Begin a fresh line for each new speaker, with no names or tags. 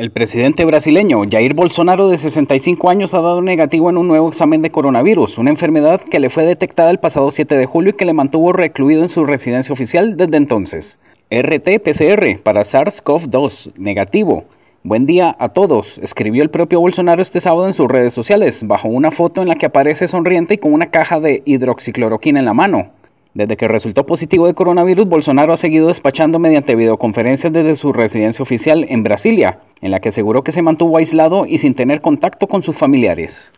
El presidente brasileño Jair Bolsonaro, de 65 años, ha dado negativo en un nuevo examen de coronavirus, una enfermedad que le fue detectada el pasado 7 de julio y que le mantuvo recluido en su residencia oficial desde entonces. RT-PCR para SARS-CoV-2, negativo. Buen día a todos, escribió el propio Bolsonaro este sábado en sus redes sociales, bajo una foto en la que aparece sonriente y con una caja de hidroxicloroquina en la mano. Desde que resultó positivo de coronavirus, Bolsonaro ha seguido despachando mediante videoconferencias desde su residencia oficial en Brasilia, en la que aseguró que se mantuvo aislado y sin tener contacto con sus familiares.